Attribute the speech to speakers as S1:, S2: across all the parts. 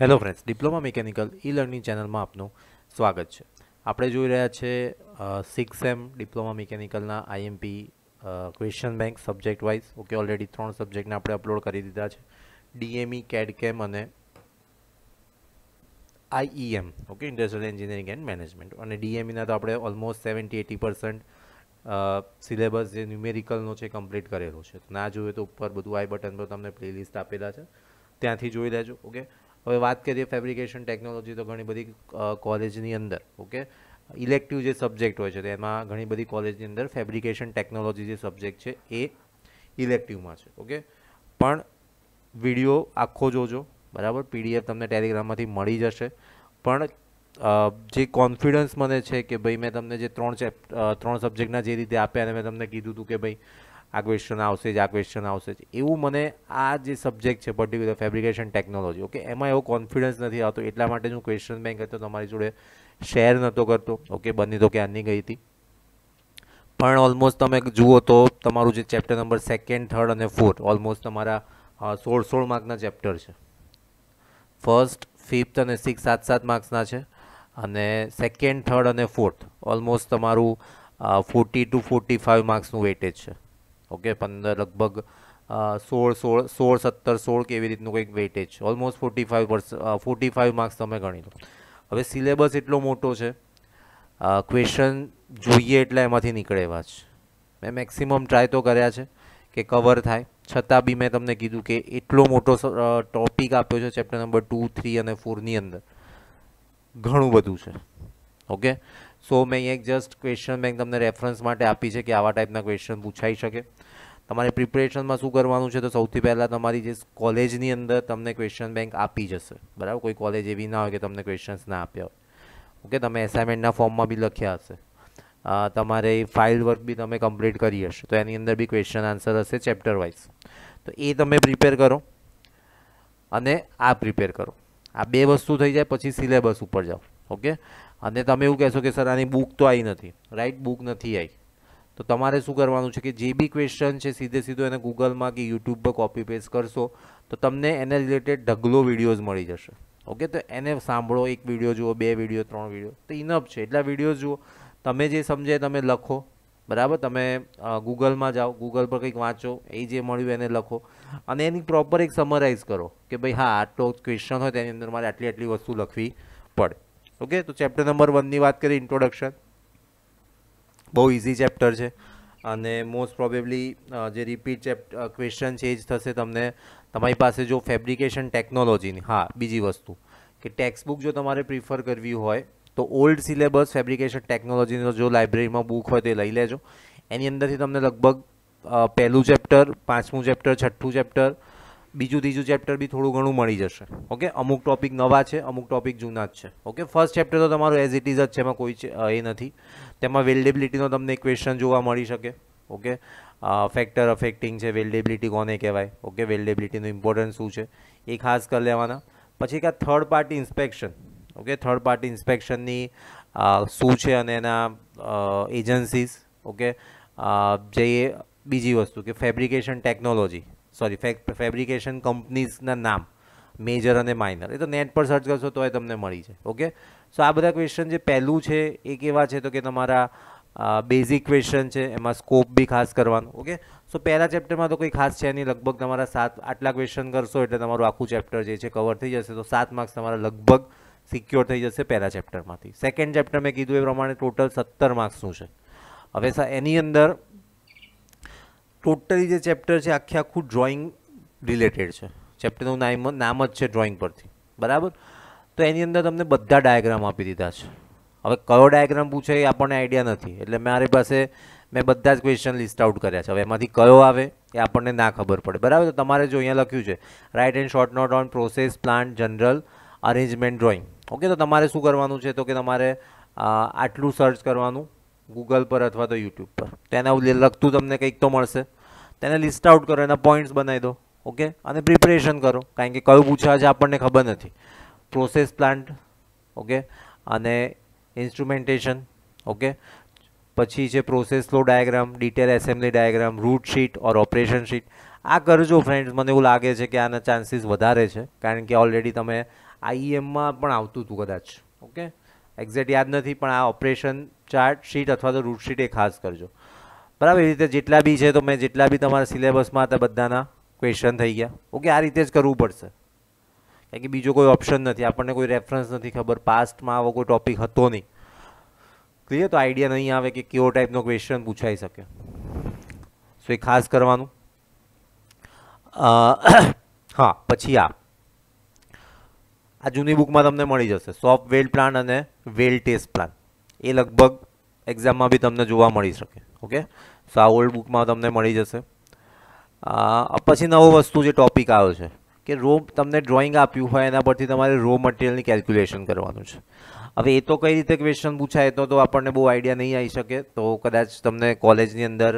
S1: hello friends diploma mechanical e learning ચેનલમાં આપનું સ્વાગત છે આપણે જોઈ રહ્યા છે સિક્સ એમ ડિપ્લોમા મિકેનિકલના IMP question bank subject wise okay already ત્રણ સબ્જેક્ટને આપણે અપલોડ કરી દીધા છે ડીએમઈ કેડકેમ e, અને IEM okay industrial engineering and management અને ડીએમઈના e તો આપણે almost seventy eighty percent syllabus જે ન્યુમેરિકલનો છે કમ્પ્લીટ કરેલો છે ના જોયું તો ઉપર બધું આઈ બટન પર તમને પ્લેલિસ્ટ આપેલા છે ત્યાંથી જોઈ લેજો ઓકે હવે વાત કરીએ ફેબ્રિકેશન ટેકનોલોજી તો ઘણી બધી કોલેજની અંદર ઓકે ઇલેક્ટિવ જે સબ્જેક્ટ હોય છે તેમાં ઘણી બધી કોલેજની અંદર ફેબ્રિકેશન ટેકનોલોજી જે સબ્જેક્ટ છે એ ઇલેક્ટિવમાં છે ઓકે પણ વિડીયો આખો જોજો બરાબર પીડીએફ તમને ટેલિગ્રામમાંથી મળી જશે પણ જે કોન્ફિડન્સ મને છે કે ભાઈ મેં તમને જે ત્રણ ચેપ ત્રણ સબ્જેક્ટના જે રીતે આપ્યા અને મેં તમને કીધું હતું કે ભાઈ આ ક્વેશ્ચન આવશે જ આ ક્વેશ્ચન આવશે જ એવું મને આ જે સબ્જેક્ટ છે પર્ટિક્યુલર ફેબ્રિકેશન ટેકનોલોજી ઓકે એમાં એવો કોન્ફિડન્સ નથી આવતો એટલા માટે હું ક્વેશ્ચન બેંક હતો તમારી જોડે શેર નહોતો કરતો ઓકે બની તો ક્યારની ગઈ હતી પણ ઓલમોસ્ટ તમે જુઓ તો તમારું જે ચેપ્ટર નંબર સેકન્ડ થર્ડ અને ફોર્થ ઓલમોસ્ટ તમારા સોળ સોળ માર્કના ચેપ્ટર છે ફર્સ્ટ ફિફ્થ અને સિક્સ સાત સાત માર્ક્સના છે અને સેકન્ડ થર્ડ અને ફોર્થ ઓલમોસ્ટ તમારું ફોર્ટી ટુ ફોર્ટી ફાઇવ માર્ક્સનું વેટેજ છે ઓકે પંદર લગભગ સોળ સોળ સોળ સત્તર સોળ કે એવી રીતનું કંઈક weightage almost forty five percent forty five marks તમે ગણી લો હવે સિલેબસ એટલો મોટો છે ક્વેશ્ચન જોઈએ એટલે એમાંથી નીકળે એવા જ મેં મેક્સિમમ ટ્રાય તો કર્યા છે કે કવર થાય છતાં બી મેં તમને કીધું કે એટલો મોટો ટોપિક આપ્યો છે ચેપ્ટર નંબર ટુ થ્રી અને ફોરની અંદર ઘણું બધું છે ઓકે સો મેં એક જસ્ટ ક્વેશ્ચન મેં તમને રેફરન્સ માટે આપી છે કે આવા ટાઈપના ક્વેશ્ચન પૂછાઈ શકે તમારે પ્રિપરેશનમાં શું કરવાનું છે તો સૌથી પહેલાં તમારી જે કોલેજની અંદર તમને ક્વેશ્ચન બેંક આપી જશે બરાબર કોઈ કોલેજ એવી ના હોય કે તમને ક્વેશ્ચન્સ ના આપ્યા હોય ઓકે તમે એસાઇનમેન્ટના ફોર્મમાં બી લખ્યા હશે તમારે ફાઇલ વર્ક બી તમે કમ્પ્લીટ કરી હશે તો એની અંદર બી ક્વેશ્ચન આન્સર હશે ચેપ્ટર વાઇઝ તો એ તમે પ્રિપેર કરો અને આ પ્રિપેર કરો આ બે વસ્તુ થઈ જાય પછી સિલેબસ ઉપર જાઓ ઓકે અને તમે એવું કહેશો કે સર આની બુક તો આવી નથી રાઈટ બુક નથી આવી તો તમારે શું કરવાનું છે કે જે બી ક્વેશ્ચન છે સીધે સીધો એને ગૂગલમાં કે યુટ્યુબ પર કોપી પેસ્ટ કરશો તો તમને એને રિલેટેડ ઢગલો વિડીયોઝ મળી જશે ઓકે તો એને સાંભળો એક વિડીયો જુઓ બે વિડીયો ત્રણ વિડીયો તો ઇનફ છે એટલા વિડીયોઝ જુઓ તમે જે સમજે તમે લખો બરાબર તમે ગૂગલમાં જાઓ ગૂગલ પર કંઈક વાંચો એ જે મળ્યું એને લખો અને એની પ્રોપર એક સમરાઇઝ કરો કે ભાઈ હા આટલો ક્વેશ્ચન હોય તેની અંદર મારે આટલી આટલી વસ્તુ લખવી પડે ઓકે તો ચેપ્ટર નંબર વનની વાત કરીએ ઇન્ટ્રોડક્શન બહુ ઇઝી ચેપ્ટર છે અને મોસ્ટ પ્રોબેબલી જે રિપીટ ચેપ્ટ ક્વેશ્ચન છે એ જ થશે તમને તમારી પાસે જો ફેબ્રિકેશન ટેકનોલોજીની હા બીજી વસ્તુ કે ટેક્સ્ટ બુક જો તમારે પ્રિફર કરવી હોય તો ઓલ્ડ સિલેબસ ફેબ્રિકેશન ટેકનોલોજીનો જો લાઇબ્રેરીમાં બુક હોય તો લઈ લેજો એની અંદરથી તમને લગભગ પહેલું ચેપ્ટર પાંચમું ચેપ્ટર છઠ્ઠું ચેપ્ટર બીજું ત્રીજું ચેપ્ટર બી થોડું ઘણું મળી જશે ઓકે અમુક ટોપિક નવા છે અમુક ટોપિક જૂના જ છે ઓકે ફર્સ્ટ ચેપ્ટર તો તમારું એઝ ઇટ ઇઝ જ છે એમાં કોઈ એ નથી તેમાં વેલ્ડેબિલિટીનો તમને ક્વેશ્ચન જોવા મળી શકે ઓકે ફેક્ટર અફેક્ટિંગ છે વેલ્ડેબિલિટી કોને કહેવાય ઓકે વેલ્ડેબિલિટીનું ઇમ્પોર્ટન્સ શું છે એ ખાસ કરી લેવાના પછી એક third party inspection okay third party ઇન્સ્પેક્શનની શું છે અને એના એજન્સીસ ઓકે જે બીજી વસ્તુ કે ફેબ્રિકેશન ટેકનોલોજી સોરી ફેબ્રિકેશન કંપનીઝના નામ મેજર અને માઇનર એ તો નેટ પર સર્ચ કરશો તો એ તમને મળી જાય ઓકે સો આ બધા ક્વેશ્ચન જે પહેલું છે એ કેવા છે તો કે તમારા બેઝિક ક્વેશ્ચન છે એમાં સ્કોપ બી ખાસ કરવાનો ઓકે સો પહેલા ચેપ્ટરમાં તો કોઈ ખાસ છે નહીં લગભગ તમારા સાત આટલા ક્વેશ્ચન કરશો એટલે તમારું આખું ચેપ્ટર જે છે કવર થઈ જશે તો સાત માર્ક્સ તમારા લગભગ સિક્યોર થઈ જશે પહેલા ચેપ્ટરમાંથી સેકન્ડ ચેપ્ટર મેં કીધું એ પ્રમાણે ટોટલ સત્તર માર્ક્સનું છે હવે એની અંદર ટોટલી જે ચેપ્ટર છે આખે આખું ડ્રોઈંગ રિલેટેડ છે ચેપ્ટરનું નામ નામ જ છે ડ્રોઈંગ પરથી બરાબર તો એની અંદર તમને બધા ડાયાગ્રામ આપી દીધા છે હવે કયો ડાયાગ્રામ પૂછે એ આપણને આઈડિયા નથી એટલે મારી પાસે મેં બધા જ ક્વેશ્ચન લિસ્ટ આઉટ કર્યા છે હવે એમાંથી કયો આવે એ આપણને ના ખબર પડે બરાબર તો તમારે જો અહીંયા લખ્યું છે write and short note on process plan general arrangement drawing okay તો તમારે શું કરવાનું છે તો કે તમારે આટલું સર્ચ કરવાનું ગૂગલ પર અથવા તો યુટ્યુબ પર તેના લખતું તમને કંઈક તો મળશે તેને લિસ્ટ આઉટ કરો એના પોઈન્ટ્સ બનાવી દો ઓકે અને પ્રિપરેશન કરો કારણ કે કયું પૂછાય છે આપણને ખબર નથી પ્રોસેસ પ્લાન્ટ ઓકે અને ઇન્સ્ટ્રુમેન્ટેશન ઓકે પછી છે process flow diagram detail assembly diagram route sheet or operation sheet આ કરજો ફ્રેન્ડ્સ મને એવું લાગે છે કે આના ચાન્સીસ વધારે છે કારણ કે ઓલરેડી તમે આઈએમમાં e પણ આવતું હતું કદાચ ઓકે એક્ઝેક્ટ યાદ નથી પણ આ ઓપરેશન ચાર્ટ શીટ અથવા તો રૂટ શીટ એ ખાસ કરજો બરાબર એ રીતે જેટલા બી છે તો મેં જેટલા બી તમારા સિલેબસમાં હતા બધાના ક્વેશ્ચન થઈ ગયા ઓકે આ રીતે જ કરવું પડશે કારણ કે બીજો કોઈ ઓપ્શન નથી આપણને કોઈ રેફરન્સ નથી ખબર પાસ્ટમાં આવો કોઈ ટોપિક હતો નહીં ક્લિયર તો આઈડિયા નહીં આવે કે કેવો ટાઈપનો ક્વેશ્ચન પૂછાઈ શકે સો એ ખાસ કરવાનું હા પછી આ આ જૂની બુકમાં તમને મળી જશે સોફ્ટ વેલ પ્લાન અને વેલ ટેસ્ટ પ્લાન એ લગભગ એક્ઝામમાં બી તમને જોવા મળી શકે ઓકે સો આ ઓલ્ડ બુકમાં તમને મળી જશે પછી નવો વસ્તુ જે ટોપિક આવ્યો છે કે રો તમને ડ્રોઈંગ આપ્યું હોય એના પરથી તમારે રો મટીરિયલની કેલ્ક્યુલેશન કરવાનું છે હવે એ તો કઈ રીતે ક્વેશ્ચન પૂછાય તો તો આપણને બહુ આઈડિયા નહીં આવી શકે તો કદાચ તમને કોલેજની અંદર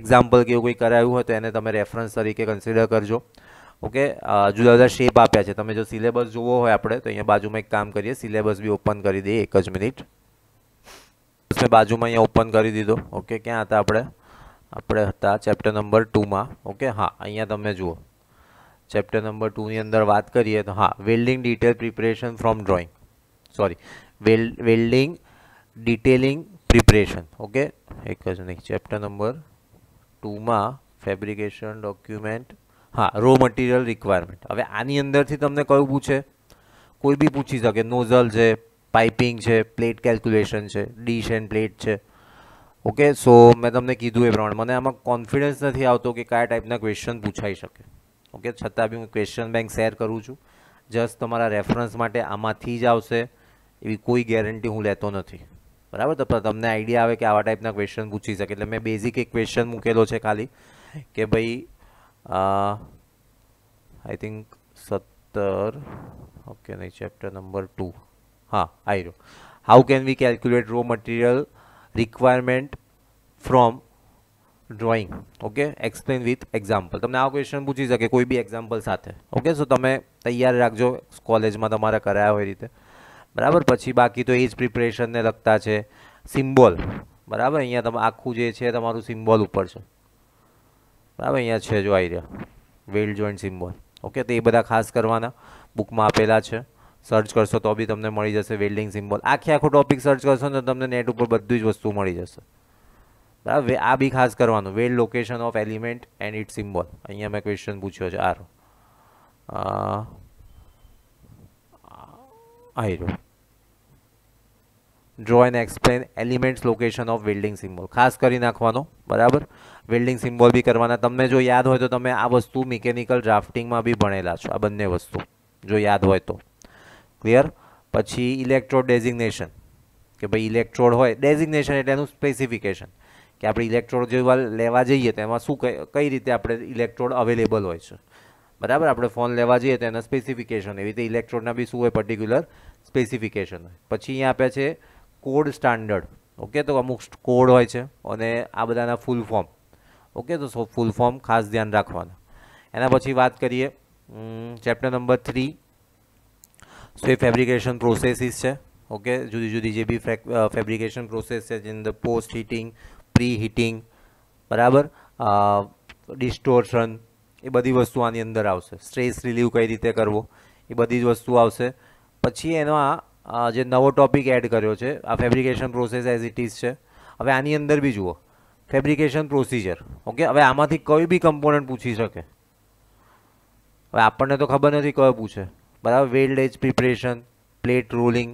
S1: એક્ઝામ્પલ કે એવું કંઈ કરાયું હોય તો એને તમે રેફરન્સ તરીકે કન્સિડર કરજો ઓકે જુદા જુદા શેપ આપ્યા છે તમે જો સિલેબસ જોવો હોય આપણે તો અહીંયા બાજુમાં એક કામ કરીએ સિલેબસ બી ઓપન કરી દઈએ એક જ મિનિટ મેથ્સને બાજુમાં અહીંયા ઓપન કરી દીધો ઓકે ક્યાં હતા આપણે આપણે હતા ચેપ્ટર નંબર ટુમાં ઓકે હા અહીંયા તમે જુઓ ચેપ્ટર નંબર ટુની અંદર વાત કરીએ તો હા welding detail preparation from drawing sorry well welding detailing preparation okay એક જ નહીં ચેપ્ટર નંબર ટુમાં ફેબ્રિકેશન ડોક્યુમેન્ટ હા રો મટીરિયલ રિક્વાયરમેન્ટ હવે આની અંદરથી તમને કયું પૂછે કોઈ બી પૂછી શકે નોઝલ છે પાઇપિંગ છે પ્લેટ કેલ્ક્યુલેશન છે ડીશ એન્ડ પ્લેટ છે ઓકે સો મેં તમને કીધું એ પ્રમાણે મને આમાં કોન્ફિડન્સ નથી આવતો કે કયા ટાઈપના ક્વેશ્ચન પૂછાઈ શકે ઓકે છતાં બી હું ક્વેશ્ચન બેંક શેર કરું છું જસ્ટ તમારા રેફરન્સ માટે આમાંથી જ આવશે એવી કોઈ ગેરંટી હું લેતો નથી બરાબર તો તમને આઈડિયા આવે કે આવા ટાઈપના ક્વેશ્ચન પૂછી શકે એટલે મેં બેઝિક એક ક્વેશ્ચન મૂકેલો છે ખાલી કે ભાઈ આઈ થિંક સત્તર ઓકે નહીં ચેપ્ટર નંબર ટુ હા આવી how can we calculate raw material requirement from drawing okay explain with example તમને આ ક્વેશ્ચન પૂછી શકે કોઈ બી એક્ઝામ્પલ સાથે ઓકે સો તમે તૈયાર રાખજો કોલેજમાં તમારા કરાયા હોય રીતે બરાબર પછી બાકી તો એ જ પ્રિપરેશનને લગતા છે સિમ્બોલ બરાબર અહીંયા તમે આખું જે છે તમારું સિમ્બોલ ઉપર છે બરાબર અહીંયા છે જો આવી રહ્યા વેલ્ડ જોઈન્ટ સિમ્બોલ ઓકે તો એ બધા ખાસ કરવાના બુકમાં આપેલા છે સર્ચ કરશો તો બી તમને મળી જશે વેલ્ડિંગ સિમ્બોલ આખી આખો ટોપિક સર્ચ કરશો તો તમને નેટ ઉપર બધી જ વસ્તુ મળી જશે બરાબર આ બી ખાસ કરવાનું weld location of element and it symbol અહીંયા મેં ક્વેશ્ચન પૂછ્યો છે આરો આઈરો draw and explain elements location of welding symbol ખાસ કરી નાખવાનો બરાબર વેલ્ડિંગ સિમ્બોલ બી કરવાના તમને જો યાદ હોય તો તમે આ વસ્તુ મિકેનિકલ ડ્રાફ્ટિંગમાં બી ભણેલા છો આ બંને વસ્તુ જો યાદ હોય તો ક્લિયર પછી ઇલેક્ટ્રોડ ડેઝિગ્નેશન કે ભાઈ ઇલેક્ટ્રોડ હોય ડેઝિગ્નેશન એટલે એનું સ્પેસિફિકેશન કે આપણે ઇલેક્ટ્રોડ જેવા લેવા જઈએ તો એમાં શું કઈ રીતે આપણે ઇલેક્ટ્રોડ અવેલેબલ હોય છે બરાબર આપણે ફોન લેવા જઈએ તો એના સ્પેસિફિકેશન એવી રીતે ઇલેક્ટ્રોડના બી શું હોય પર્ટિક્યુલર સ્પેસિફિકેશન હોય પછી અહીંયા આપ્યા છે કોડ સ્ટાન્ડર્ડ ઓકે તો અમુક કોડ હોય છે અને આ બધાના ફૂલ ફોર્મ ઓકે તો ફૂલ ફોર્મ ખાસ ધ્યાન રાખવાના એના પછી વાત કરીએ ચેપ્ટર નંબર થ્રી સો એ ફેબ્રિકેશન પ્રોસેસીસ છે ઓકે જુદી જુદી જે બી ફેબ્રિકેશન પ્રોસેસ છે જેની અંદર પોસ્ટ હીટિંગ પ્રી હીટિંગ બરાબર ડિસ્ટોર્શન એ બધી વસ્તુ આની અંદર આવશે સ્ટ્રેસ રિલીવ કઈ રીતે કરવો એ બધી જ વસ્તુ આવશે પછી એમાં જે નવો ટોપિક એડ કર્યો છે આ fabrication process as it is છે હવે આની અંદર બી જુઓ ફેબ્રિકેશન પ્રોસિજર ઓકે હવે આમાંથી કોઈ બી કમ્પોનન્ટ પૂછી શકે હવે આપણને તો ખબર નથી કયો પૂછે બરાબર weld edge preparation plate rolling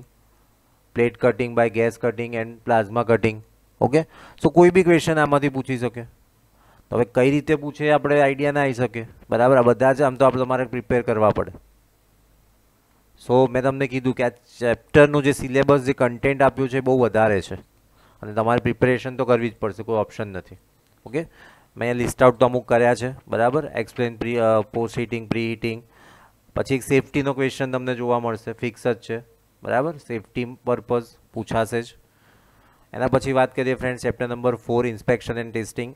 S1: plate cutting by gas cutting and plasma cutting okay so કોઈ બી ક્વેશ્ચન આમાંથી પૂછી શકે તો હવે કઈ રીતે પૂછે આપણે આઈડિયા ના આવી શકે બરાબર આ બધા જ આમ તો આપણે તમારે પ્રિપેર કરવા પડે સો મેં તમને કીધું કે આ ચેપ્ટરનું જે સિલેબસ જે કન્ટેન્ટ આપ્યું છે બહુ વધારે છે અને તમારે પ્રિપેરેશન તો કરવી જ પડશે કોઈ ઓપ્શન નથી ઓકે મેં લિસ્ટ આઉટ તો અમુક કર્યા છે બરાબર explain pre post heating pre heating પછી એક સેફ્ટીનો ક્વેશ્ચન તમને જોવા મળશે ફિક્સ જ છે બરાબર સેફ્ટી પર્પઝ પૂછાશે જ એના પછી વાત કરીએ friend chapter number four inspection and testing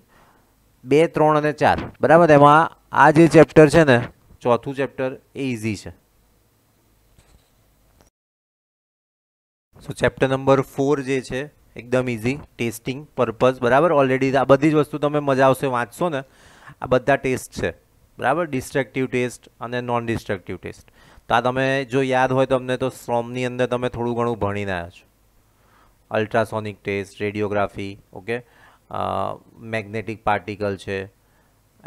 S1: બે ત્રણ અને ચાર બરાબર એમાં આ જે ચેપ્ટર છે ને ચોથું ચેપ્ટર એ ઇઝી છે સો ચેપ્ટર નંબર ફોર જે છે એકદમ ઇઝી ટેસ્ટિંગ પર્પઝ બરાબર ઓલરેડી આ બધી જ વસ્તુ તમે મજા આવશે વાંચશો ને આ બધા ટેસ્ટ છે બરાબર ડિસ્ટ્રક્ટિવ ટેસ્ટ અને નોન ડિસ્ટ્રક્ટિવ ટેસ્ટ તો આ તમે જો યાદ હોય તમને તો સ્ટ્રોમની અંદર તમે થોડું ઘણું ભણી આવ્યા છો ultrasonic test radiography okay magnetic particle છે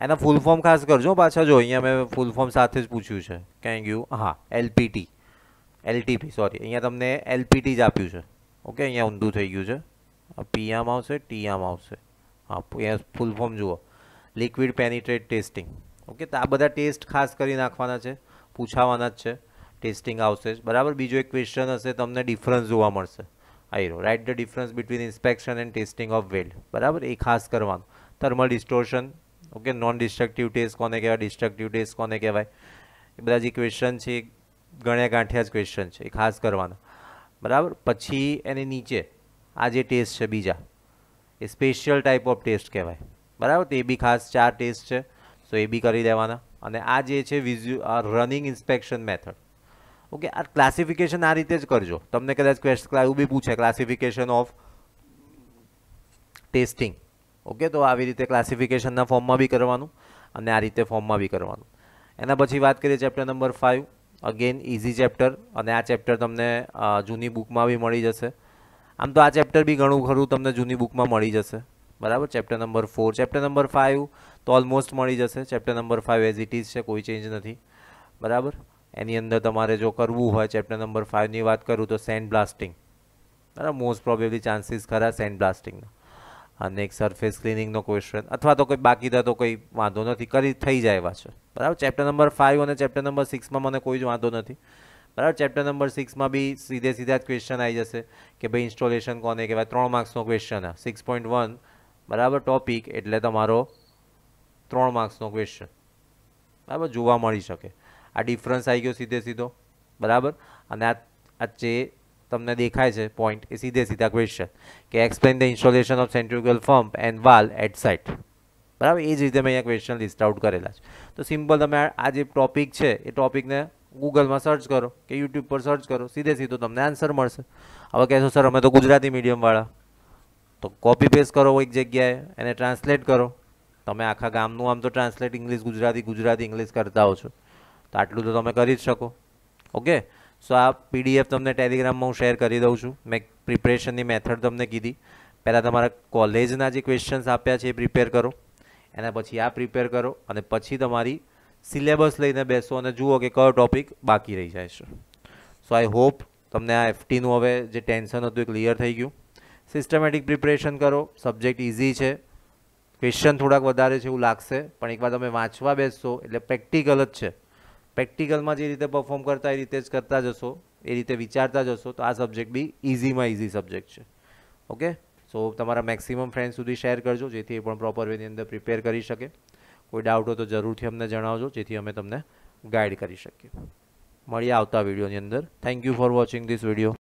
S1: એના ફૂલ ફોર્મ ખાસ કરજો પાછા જો અહીંયા મેં ફૂલ ફોર્મ સાથે જ પૂછ્યું છે ક્યાં ગયું હા એલપીટી એલટીપી સોરી અહીંયા તમને એલપીટી જ આપ્યું છે ઓકે અહીંયા ઊંધું થઈ ગયું છે પીઆમ આવશે ટીઆમ આવશે હા ફૂલ ફોર્મ જુઓ લિક્વિડ પેનિટ્રેટ ટેસ્ટિંગ ઓકે તો આ બધા ટેસ્ટ ખાસ કરી નાખવાના છે પૂછાવાના જ છે ટેસ્ટિંગ આવશે જ બરાબર બીજો એક ક્વેશ્ચન હશે તમને ડિફરન્સ જોવા મળશે આઈરો write the difference between inspection and testing of weld બરાબર એ ખાસ કરવાનું thermal distortion okay non destructive test કોને કહેવાય ડિસ્ટ્રક્ટિવ ટેસ્ટ કોને કહેવાય એ બધા જે ક્વેશ્ચન છે એ ગણ્યા ગાંઠ્યા જ ક્વેશ્ચન છે એ ખાસ કરવાના બરાબર પછી એની નીચે આ જે ટેસ્ટ છે બીજા એ સ્પેશિયલ ટાઈપ ઓફ ટેસ્ટ કહેવાય બરાબર એ બી ખાસ ચાર ટેસ્ટ છે સો એ બી કરી દેવાના અને આ જે છે વિઝ્યુ રનિંગ ઇન્સ્પેક્શન મેથડ ઓકે આ ક્લાસિફિકેશન આ રીતે જ કરજો તમને કદાચ ક્વેશ્ચન એવું બી પૂછે ક્લાસિફિકેશન ઓફ ટેસ્ટિંગ ઓકે તો આવી રીતે ક્લાસિફિકેશનના ફોર્મમાં બી કરવાનું અને આ રીતે ફોર્મમાં બી કરવાનું એના પછી વાત કરીએ chapter number five again easy chapter અને આ ચેપ્ટર તમને જૂની બુકમાં બી મળી જશે આમ તો આ ચેપ્ટર બી ઘણું ખરું તમને જૂની બુકમાં મળી જશે બરાબર chapter number four chapter number five તો ઓલમોસ્ટ મળી જશે chapter number five as it is છે કોઈ ચેન્જ નથી બરાબર એની અંદર તમારે જો કરવું હોય ચેપ્ટર નંબર ફાઇવની વાત કરું તો સેન્ડ બ્લાસ્ટિંગ બરાબર મોસ્ટ પ્રોબેબલી ચાન્સીસ ખરા સેન્ડ બ્લાસ્ટિંગના અને એક સરફેસ ક્લિનિંગનો ક્વેશ્ચન અથવા તો કોઈ બાકી તો કોઈ વાંધો નથી કરી થઈ જાય એવા છે બરાબર ચેપ્ટર નંબર ફાઇવ અને ચેપ્ટર નંબર સિક્સમાં મને કોઈ જ વાંધો નથી બરાબર ચેપ્ટર નંબર સિક્સમાં બી સીધે સીધા જ ક્વેશ્ચન આવી જશે કે ભાઈ ઇન્સ્ટોલેશન કોને કહેવાય ત્રણ માર્ક્સનો ક્વેશ્ચન સિક્સ પોઈન્ટ વન બરાબર ટોપિક એટલે તમારો ત્રણ માર્ક્સનો ક્વેશ્ચન બરાબર જોવા મળી શકે આ ડિફરન્સ આવી ગયો સીધે સીધો બરાબર અને આ જે તમને દેખાય છે પોઈન્ટ એ સીધે સીધા ક્વેશ્ચન કે explain the installation of centrifugal pump and valve at site બરાબર એ જ રીતે મેં અહીંયા ક્વેશ્ચન લિસ્ટ આઉટ કરેલા છે તો સિમ્પલ તમે આ જે ટોપિક છે એ ટોપિકને ગૂગલમાં સર્ચ કરો કે યુટ્યુબ પર સર્ચ કરો સીધે સીધો તમને આન્સર મળશે હવે કહેશો સર અમે તો ગુજરાતી મીડિયમવાળા તો કોપી પેસ્ટ કરો એક જગ્યાએ એને ટ્રાન્સલેટ કરો તમે આખા ગામનું આમ તો translate English Gujarati Gujarati English કરતા હો છો તો આટલું તો તમે કરી જ શકો ઓકે સો આ પીડીએફ તમને ટેલિગ્રામમાં હું શેર કરી દઉં છું મેં પ્રિપરેશનની મેથડ તમને કીધી પહેલાં તમારા કોલેજના જે ક્વેશ્ચન્સ આપ્યા છે એ પ્રિપેર કરો એના પછી આ પ્રિપેર કરો અને પછી તમારી સિલેબસ લઈને બેસો અને જુઓ કે કયો ટોપિક બાકી રહી જાય છે સો આઈ હોપ તમને આ એફટીનું હવે જે ટેન્શન હતું એ ક્લિયર થઈ ગયું સિસ્ટમેટિક પ્રિપરેશન કરો સબ્જેક્ટ ઇઝી છે ક્વેશ્ચન થોડાક વધારે છે એવું લાગશે પણ એકવાર તમે વાંચવા બેસશો એટલે પ્રેક્ટિકલ જ છે પ્રેક્ટિકલમાં જે રીતે પરફોર્મ કરતા એ રીતે જ કરતા જશો એ રીતે વિચારતા જશો તો આ સબ્જેક્ટ બી ઇઝીમાં ઇઝી સબ્જેક્ટ છે ઓકે સો તમારા મેક્સિમમ ફ્રેન્ડ સુધી શેર કરજો જેથી એ પણ પ્રોપર વેની અંદર પ્રિપેર કરી શકે કોઈ ડાઉટ હોય તો જરૂરથી અમને જણાવજો જેથી અમે તમને ગાઈડ કરી શકીએ મળીએ આવતા વિડીયોની અંદર thank you for watching this video